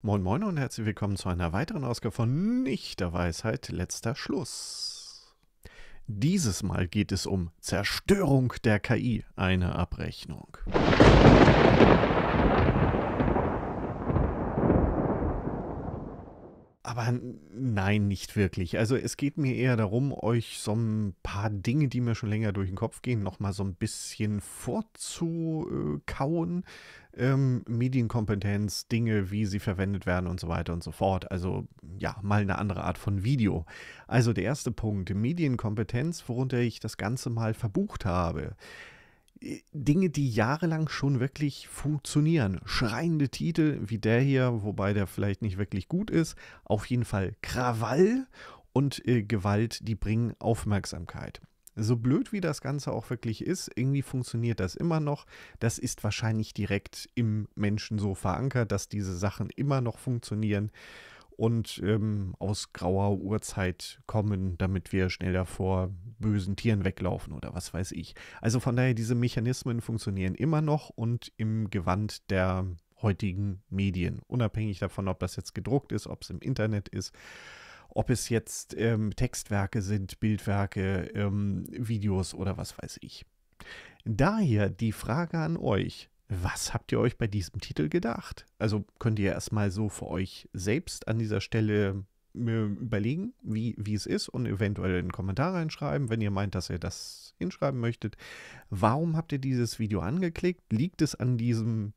Moin Moin und herzlich willkommen zu einer weiteren Ausgabe von Nichter Weisheit letzter Schluss. Dieses Mal geht es um Zerstörung der KI, eine Abrechnung. Aber nein, nicht wirklich. Also es geht mir eher darum, euch so ein paar Dinge, die mir schon länger durch den Kopf gehen, nochmal so ein bisschen vorzukauen ähm, Medienkompetenz, Dinge, wie sie verwendet werden und so weiter und so fort. Also ja, mal eine andere Art von Video. Also der erste Punkt, Medienkompetenz, worunter ich das Ganze mal verbucht habe. Äh, Dinge, die jahrelang schon wirklich funktionieren. Schreiende Titel wie der hier, wobei der vielleicht nicht wirklich gut ist. Auf jeden Fall Krawall und äh, Gewalt, die bringen Aufmerksamkeit so blöd wie das Ganze auch wirklich ist, irgendwie funktioniert das immer noch. Das ist wahrscheinlich direkt im Menschen so verankert, dass diese Sachen immer noch funktionieren und ähm, aus grauer Urzeit kommen, damit wir schneller vor bösen Tieren weglaufen oder was weiß ich. Also von daher, diese Mechanismen funktionieren immer noch und im Gewand der heutigen Medien, unabhängig davon, ob das jetzt gedruckt ist, ob es im Internet ist ob es jetzt ähm, Textwerke sind, Bildwerke, ähm, Videos oder was weiß ich. Daher die Frage an euch. Was habt ihr euch bei diesem Titel gedacht? Also könnt ihr erstmal so für euch selbst an dieser Stelle äh, überlegen, wie, wie es ist und eventuell einen Kommentar reinschreiben, wenn ihr meint, dass ihr das hinschreiben möchtet. Warum habt ihr dieses Video angeklickt? Liegt es an diesem,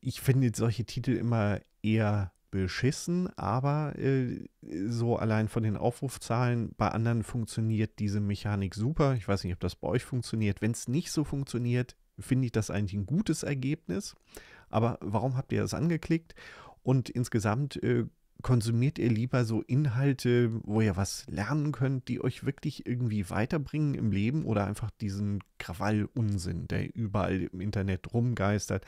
ich finde solche Titel immer eher beschissen, aber äh, so allein von den Aufrufzahlen bei anderen funktioniert diese Mechanik super. Ich weiß nicht, ob das bei euch funktioniert. Wenn es nicht so funktioniert, finde ich das eigentlich ein gutes Ergebnis. Aber warum habt ihr das angeklickt? Und insgesamt äh, konsumiert ihr lieber so Inhalte, wo ihr was lernen könnt, die euch wirklich irgendwie weiterbringen im Leben oder einfach diesen Krawall-Unsinn, der überall im Internet rumgeistert?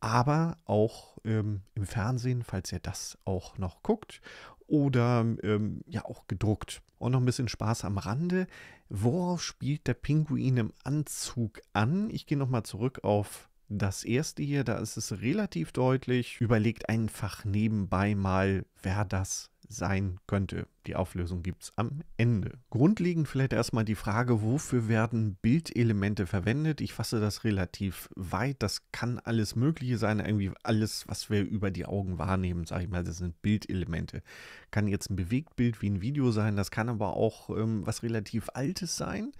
aber auch ähm, im Fernsehen, falls ihr das auch noch guckt oder ähm, ja auch gedruckt. Und noch ein bisschen Spaß am Rande. Worauf spielt der Pinguin im Anzug an? Ich gehe nochmal zurück auf das erste hier, da ist es relativ deutlich, überlegt einfach nebenbei mal, wer das sein könnte. Die Auflösung gibt es am Ende. Grundlegend vielleicht erstmal die Frage, wofür werden Bildelemente verwendet? Ich fasse das relativ weit. Das kann alles Mögliche sein, irgendwie alles, was wir über die Augen wahrnehmen, sage ich mal, das sind Bildelemente. Kann jetzt ein Bewegtbild wie ein Video sein, das kann aber auch ähm, was relativ Altes sein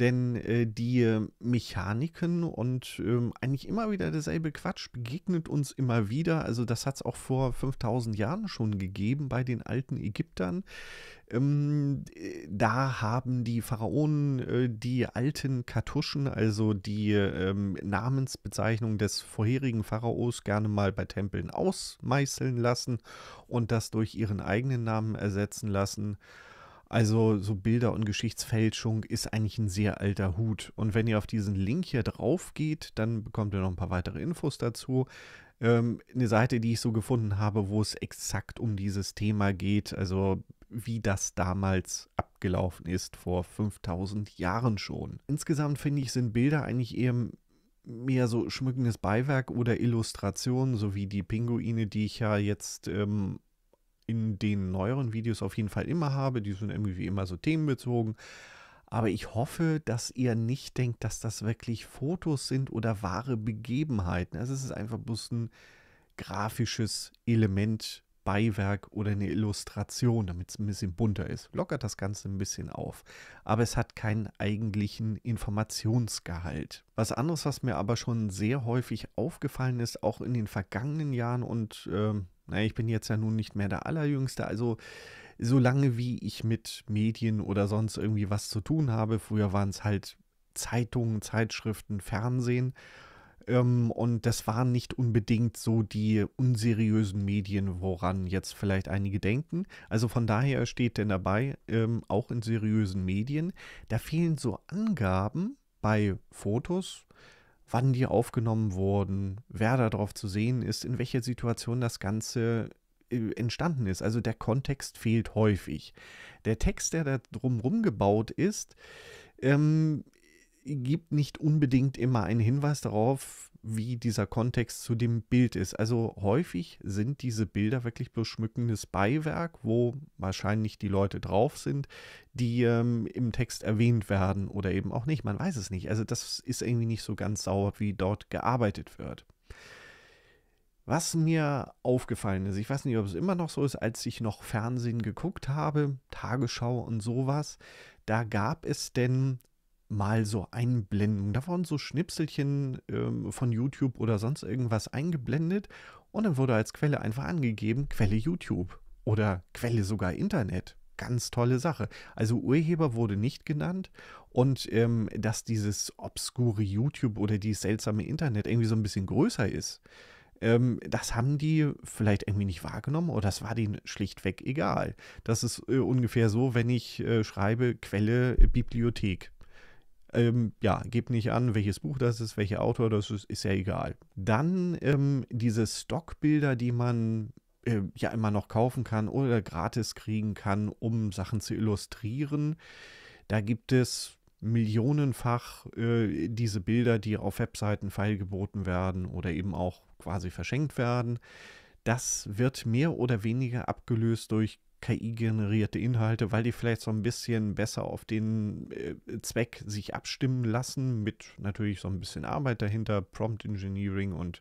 denn äh, die Mechaniken und ähm, eigentlich immer wieder derselbe Quatsch begegnet uns immer wieder. Also das hat es auch vor 5000 Jahren schon gegeben bei den alten Ägyptern. Ähm, da haben die Pharaonen äh, die alten Kartuschen, also die ähm, Namensbezeichnung des vorherigen Pharaos, gerne mal bei Tempeln ausmeißeln lassen und das durch ihren eigenen Namen ersetzen lassen. Also so Bilder- und Geschichtsfälschung ist eigentlich ein sehr alter Hut. Und wenn ihr auf diesen Link hier drauf geht, dann bekommt ihr noch ein paar weitere Infos dazu. Ähm, eine Seite, die ich so gefunden habe, wo es exakt um dieses Thema geht, also wie das damals abgelaufen ist, vor 5000 Jahren schon. Insgesamt finde ich, sind Bilder eigentlich eher mehr so schmückendes Beiwerk oder Illustrationen, so wie die Pinguine, die ich ja jetzt ähm, in den neueren Videos auf jeden Fall immer habe. Die sind irgendwie wie immer so themenbezogen. Aber ich hoffe, dass ihr nicht denkt, dass das wirklich Fotos sind oder wahre Begebenheiten. Also es ist einfach bloß ein grafisches Element, Beiwerk oder eine Illustration, damit es ein bisschen bunter ist. Lockert das Ganze ein bisschen auf. Aber es hat keinen eigentlichen Informationsgehalt. Was anderes, was mir aber schon sehr häufig aufgefallen ist, auch in den vergangenen Jahren und ähm, Ne, ich bin jetzt ja nun nicht mehr der Allerjüngste, also solange wie ich mit Medien oder sonst irgendwie was zu tun habe, früher waren es halt Zeitungen, Zeitschriften, Fernsehen. Ähm, und das waren nicht unbedingt so die unseriösen Medien, woran jetzt vielleicht einige denken. Also von daher steht denn dabei, ähm, auch in seriösen Medien, da fehlen so Angaben bei Fotos, wann die aufgenommen wurden, wer darauf zu sehen ist, in welcher Situation das Ganze äh, entstanden ist. Also der Kontext fehlt häufig. Der Text, der da drumherum gebaut ist, ähm, gibt nicht unbedingt immer einen Hinweis darauf, wie dieser Kontext zu dem Bild ist. Also häufig sind diese Bilder wirklich bloß schmückendes Beiwerk, wo wahrscheinlich die Leute drauf sind, die ähm, im Text erwähnt werden oder eben auch nicht. Man weiß es nicht. Also das ist irgendwie nicht so ganz sauber, wie dort gearbeitet wird. Was mir aufgefallen ist, ich weiß nicht, ob es immer noch so ist, als ich noch Fernsehen geguckt habe, Tagesschau und sowas, da gab es denn mal so Einblendungen. Da wurden so Schnipselchen ähm, von YouTube oder sonst irgendwas eingeblendet und dann wurde als Quelle einfach angegeben, Quelle YouTube oder Quelle sogar Internet. Ganz tolle Sache. Also Urheber wurde nicht genannt und ähm, dass dieses obskure YouTube oder dieses seltsame Internet irgendwie so ein bisschen größer ist, ähm, das haben die vielleicht irgendwie nicht wahrgenommen oder das war denen schlichtweg egal. Das ist äh, ungefähr so, wenn ich äh, schreibe Quelle Bibliothek. Ähm, ja, gebt nicht an, welches Buch das ist, welcher Autor das ist, ist ja egal. Dann ähm, diese Stockbilder, die man äh, ja immer noch kaufen kann oder gratis kriegen kann, um Sachen zu illustrieren. Da gibt es millionenfach äh, diese Bilder, die auf Webseiten feilgeboten werden oder eben auch quasi verschenkt werden. Das wird mehr oder weniger abgelöst durch KI-generierte Inhalte, weil die vielleicht so ein bisschen besser auf den äh, Zweck sich abstimmen lassen, mit natürlich so ein bisschen Arbeit dahinter, Prompt Engineering und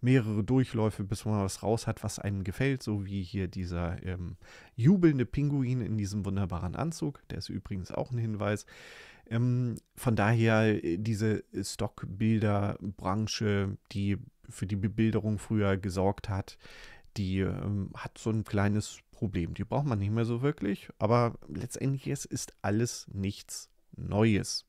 mehrere Durchläufe, bis man was raus hat, was einem gefällt, so wie hier dieser ähm, jubelnde Pinguin in diesem wunderbaren Anzug, der ist übrigens auch ein Hinweis. Ähm, von daher äh, diese Stockbilderbranche, die für die Bebilderung früher gesorgt hat, die ähm, hat so ein kleines Problem. Die braucht man nicht mehr so wirklich, aber letztendlich es ist alles nichts Neues.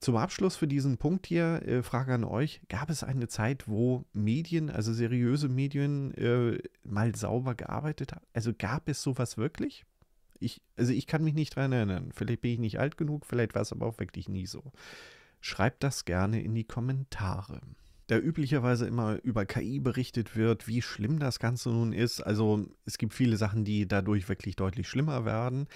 Zum Abschluss für diesen Punkt hier, äh, Frage an euch, gab es eine Zeit, wo Medien, also seriöse Medien, äh, mal sauber gearbeitet haben? Also gab es sowas wirklich? Ich, also ich kann mich nicht dran erinnern. Vielleicht bin ich nicht alt genug, vielleicht war es aber auch wirklich nie so. Schreibt das gerne in die Kommentare da üblicherweise immer über KI berichtet wird, wie schlimm das Ganze nun ist. Also es gibt viele Sachen, die dadurch wirklich deutlich schlimmer werden.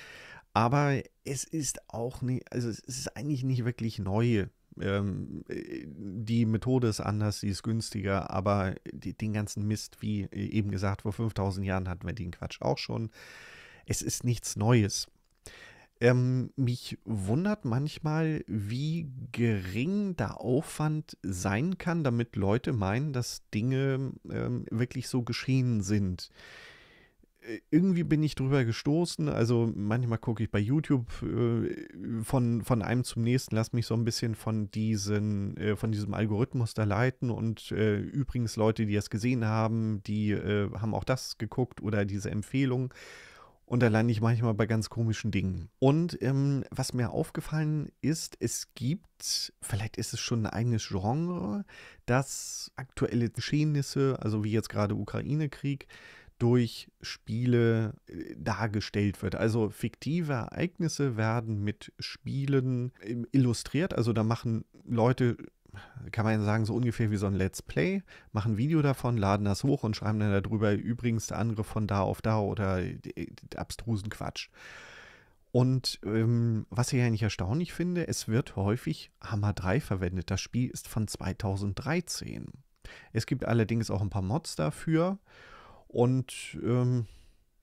Aber es ist auch nicht, also es ist eigentlich nicht wirklich neu. Ähm, die Methode ist anders, sie ist günstiger, aber die, den ganzen Mist, wie eben gesagt, vor 5000 Jahren hatten wir den Quatsch auch schon. Es ist nichts Neues. Ähm, mich wundert manchmal, wie gering der Aufwand sein kann, damit Leute meinen, dass Dinge ähm, wirklich so geschehen sind. Äh, irgendwie bin ich drüber gestoßen. Also manchmal gucke ich bei YouTube äh, von, von einem zum nächsten, lasse mich so ein bisschen von, diesen, äh, von diesem Algorithmus da leiten. Und äh, übrigens Leute, die das gesehen haben, die äh, haben auch das geguckt oder diese Empfehlung. Und da lande ich manchmal bei ganz komischen Dingen. Und ähm, was mir aufgefallen ist, es gibt, vielleicht ist es schon ein eigenes Genre, dass aktuelle Geschehnisse, also wie jetzt gerade Ukraine-Krieg, durch Spiele äh, dargestellt wird. Also fiktive Ereignisse werden mit Spielen ähm, illustriert. Also da machen Leute kann man sagen, so ungefähr wie so ein Let's Play, machen ein Video davon, laden das hoch und schreiben dann darüber übrigens der Angriff von da auf da oder äh, äh, abstrusen Quatsch. Und ähm, was ich eigentlich erstaunlich finde, es wird häufig Hammer 3 verwendet. Das Spiel ist von 2013. Es gibt allerdings auch ein paar Mods dafür. Und ähm,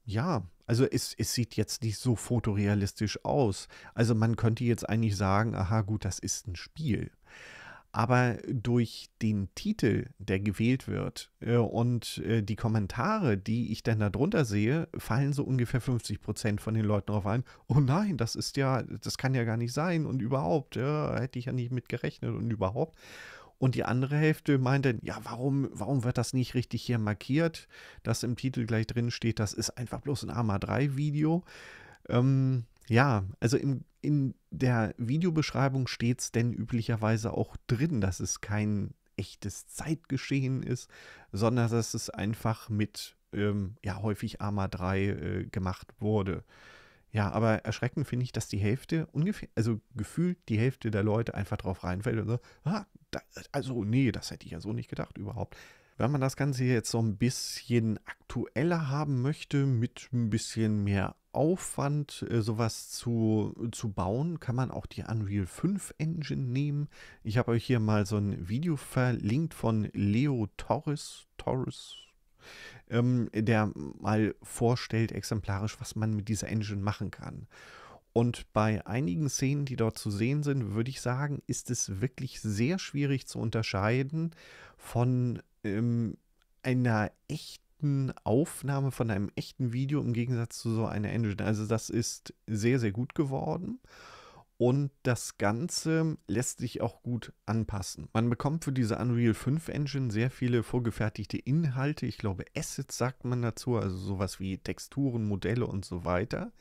ja, also es, es, sieht jetzt nicht so fotorealistisch aus. Also man könnte jetzt eigentlich sagen, aha gut, das ist ein Spiel aber durch den Titel, der gewählt wird äh, und äh, die Kommentare, die ich dann darunter sehe, fallen so ungefähr 50 Prozent von den Leuten darauf ein. Oh nein, das ist ja, das kann ja gar nicht sein und überhaupt, ja, hätte ich ja nicht mit gerechnet und überhaupt. Und die andere Hälfte meint dann, ja, warum, warum wird das nicht richtig hier markiert, dass im Titel gleich drin steht, das ist einfach bloß ein AMA 3 Video. Ähm, ja, also im, in der Videobeschreibung steht es denn üblicherweise auch drin, dass es kein echtes Zeitgeschehen ist, sondern dass es einfach mit ähm, ja häufig Arma 3 äh, gemacht wurde. Ja, aber erschreckend finde ich, dass die Hälfte ungefähr, also gefühlt die Hälfte der Leute einfach drauf reinfällt und so, ah, da, also nee, das hätte ich ja so nicht gedacht überhaupt. Wenn man das Ganze jetzt so ein bisschen aktueller haben möchte, mit ein bisschen mehr Aufwand, äh, sowas zu, zu bauen, kann man auch die Unreal 5 Engine nehmen. Ich habe euch hier mal so ein Video verlinkt von Leo Torres, Torres, ähm, der mal vorstellt exemplarisch, was man mit dieser Engine machen kann. Und bei einigen Szenen, die dort zu sehen sind, würde ich sagen, ist es wirklich sehr schwierig zu unterscheiden von ähm, einer echten echten Aufnahme, von einem echten Video im Gegensatz zu so einer Engine. Also das ist sehr, sehr gut geworden. Und das Ganze lässt sich auch gut anpassen. Man bekommt für diese Unreal 5 Engine sehr viele vorgefertigte Inhalte. Ich glaube, Assets sagt man dazu, also sowas wie Texturen, Modelle und so weiter,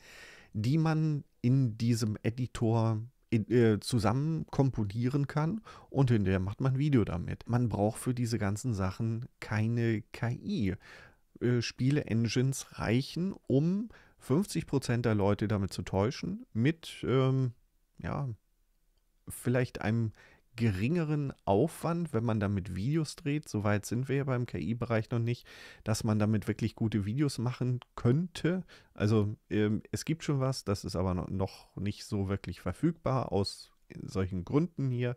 die man in diesem Editor in, äh, zusammen komponieren kann und hinterher macht man ein Video damit. Man braucht für diese ganzen Sachen keine KI. Äh, Spiele-Engines reichen, um 50% der Leute damit zu täuschen, mit, ähm, ja, vielleicht einem geringeren Aufwand, wenn man damit Videos dreht, soweit sind wir ja beim KI-Bereich noch nicht, dass man damit wirklich gute Videos machen könnte. Also ähm, es gibt schon was, das ist aber noch nicht so wirklich verfügbar aus solchen Gründen hier.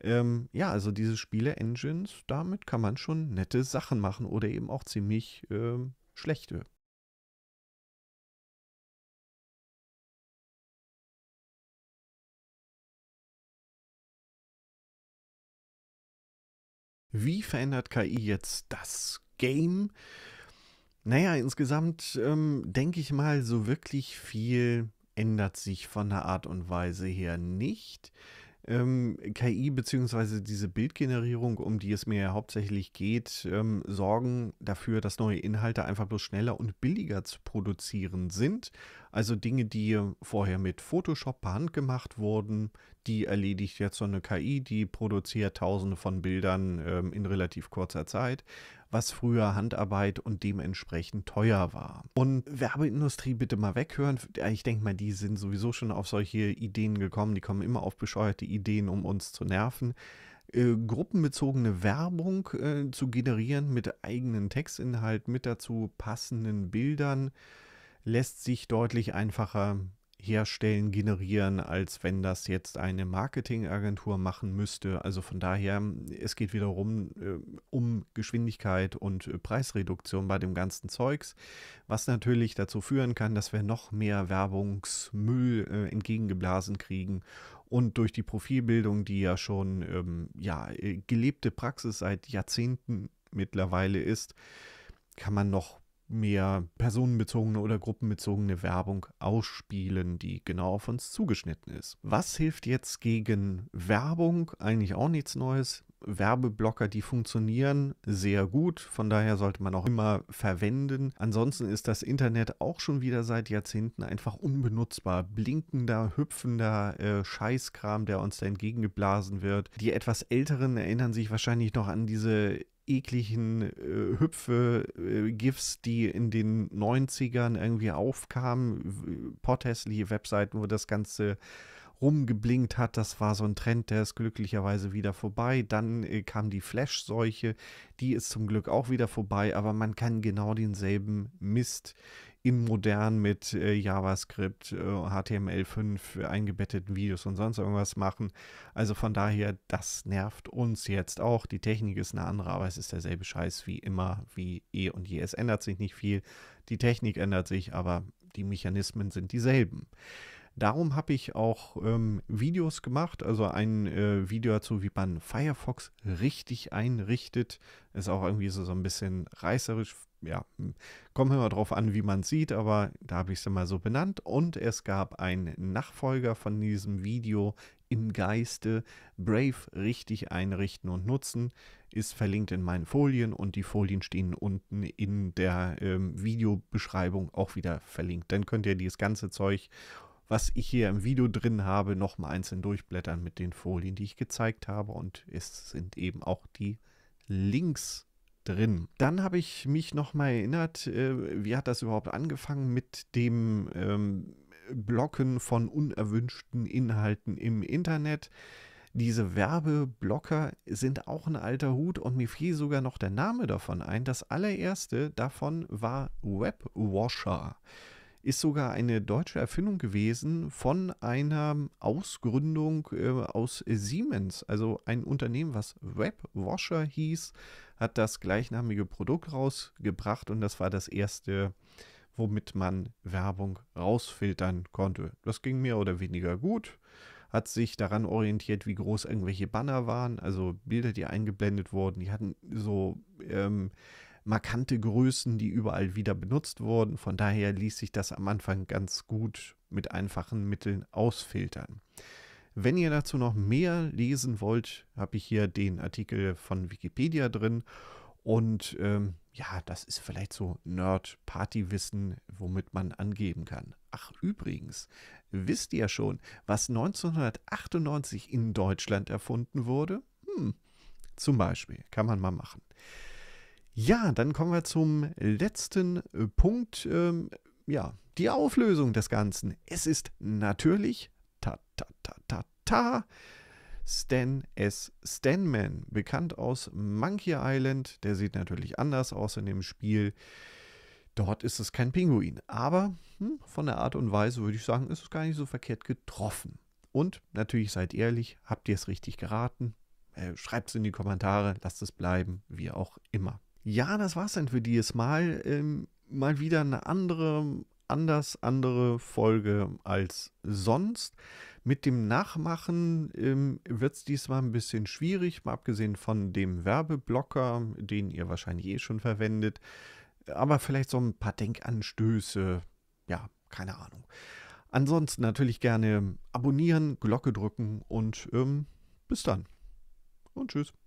Ähm, ja, also diese Spiele-Engines, damit kann man schon nette Sachen machen oder eben auch ziemlich ähm, schlechte. Wie verändert KI jetzt das Game? Naja, insgesamt ähm, denke ich mal, so wirklich viel ändert sich von der Art und Weise her nicht ähm, KI bzw. diese Bildgenerierung, um die es mir ja hauptsächlich geht, ähm, sorgen dafür, dass neue Inhalte einfach bloß schneller und billiger zu produzieren sind. Also Dinge, die vorher mit Photoshop per Hand gemacht wurden, die erledigt jetzt so eine KI, die produziert tausende von Bildern ähm, in relativ kurzer Zeit was früher Handarbeit und dementsprechend teuer war. Und Werbeindustrie bitte mal weghören. Ich denke mal, die sind sowieso schon auf solche Ideen gekommen. Die kommen immer auf bescheuerte Ideen, um uns zu nerven. Äh, gruppenbezogene Werbung äh, zu generieren mit eigenen Textinhalt, mit dazu passenden Bildern, lässt sich deutlich einfacher herstellen, generieren, als wenn das jetzt eine Marketingagentur machen müsste. Also von daher, es geht wiederum äh, um Geschwindigkeit und äh, Preisreduktion bei dem ganzen Zeugs, was natürlich dazu führen kann, dass wir noch mehr Werbungsmüll äh, entgegengeblasen kriegen und durch die Profilbildung, die ja schon ähm, ja, äh, gelebte Praxis seit Jahrzehnten mittlerweile ist, kann man noch mehr personenbezogene oder gruppenbezogene Werbung ausspielen, die genau auf uns zugeschnitten ist. Was hilft jetzt gegen Werbung? Eigentlich auch nichts Neues. Werbeblocker, die funktionieren sehr gut, von daher sollte man auch immer verwenden. Ansonsten ist das Internet auch schon wieder seit Jahrzehnten einfach unbenutzbar. Blinkender, hüpfender äh, Scheißkram, der uns da entgegengeblasen wird. Die etwas Älteren erinnern sich wahrscheinlich noch an diese ekligen äh, Hüpfe-GIFs, äh, die in den 90ern irgendwie aufkamen. Potthässliche Webseiten, wo das Ganze rumgeblinkt hat. Das war so ein Trend, der ist glücklicherweise wieder vorbei. Dann äh, kam die Flash-Seuche, die ist zum Glück auch wieder vorbei, aber man kann genau denselben Mist in modern mit äh, JavaScript, äh, HTML5 äh, eingebetteten Videos und sonst irgendwas machen. Also von daher, das nervt uns jetzt auch. Die Technik ist eine andere, aber es ist derselbe Scheiß wie immer, wie eh und je. Es ändert sich nicht viel. Die Technik ändert sich, aber die Mechanismen sind dieselben. Darum habe ich auch ähm, Videos gemacht, also ein äh, Video dazu, wie man Firefox richtig einrichtet. Ist auch irgendwie so, so ein bisschen reißerisch ja, hm, kommen wir mal drauf an, wie man sieht, aber da habe ich es immer so benannt. Und es gab einen Nachfolger von diesem Video im Geiste Brave richtig einrichten und nutzen, ist verlinkt in meinen Folien und die Folien stehen unten in der ähm, Videobeschreibung auch wieder verlinkt. Dann könnt ihr dieses ganze Zeug, was ich hier im Video drin habe, nochmal einzeln durchblättern mit den Folien, die ich gezeigt habe und es sind eben auch die Links drin. Dann habe ich mich nochmal erinnert, äh, wie hat das überhaupt angefangen mit dem ähm, Blocken von unerwünschten Inhalten im Internet. Diese Werbeblocker sind auch ein alter Hut und mir fiel sogar noch der Name davon ein. Das allererste davon war Webwasher ist sogar eine deutsche Erfindung gewesen von einer Ausgründung äh, aus Siemens. Also ein Unternehmen, was Webwasher hieß, hat das gleichnamige Produkt rausgebracht und das war das erste womit man Werbung rausfiltern konnte. Das ging mehr oder weniger gut, hat sich daran orientiert, wie groß irgendwelche Banner waren, also Bilder, die eingeblendet wurden, die hatten so ähm, markante Größen, die überall wieder benutzt wurden. Von daher ließ sich das am Anfang ganz gut mit einfachen Mitteln ausfiltern. Wenn ihr dazu noch mehr lesen wollt, habe ich hier den Artikel von Wikipedia drin. Und ähm, ja, das ist vielleicht so Nerd-Party-Wissen, womit man angeben kann. Ach, übrigens, wisst ihr schon, was 1998 in Deutschland erfunden wurde? Hm, zum Beispiel, kann man mal machen. Ja, dann kommen wir zum letzten äh, Punkt. Ähm, ja, die Auflösung des Ganzen. Es ist natürlich ta ta ta ta ta Stan S. Stanman, bekannt aus Monkey Island. Der sieht natürlich anders aus in dem Spiel. Dort ist es kein Pinguin, aber hm, von der Art und Weise würde ich sagen, ist es gar nicht so verkehrt getroffen. Und natürlich seid ehrlich, habt ihr es richtig geraten? Äh, Schreibt es in die Kommentare, lasst es bleiben, wie auch immer. Ja, das war's dann für dieses Mal. Ähm, mal wieder eine andere, anders andere Folge als sonst. Mit dem Nachmachen ähm, wird es diesmal ein bisschen schwierig, mal abgesehen von dem Werbeblocker, den ihr wahrscheinlich eh schon verwendet. Aber vielleicht so ein paar Denkanstöße. Ja, keine Ahnung. Ansonsten natürlich gerne abonnieren, Glocke drücken und ähm, bis dann. Und tschüss.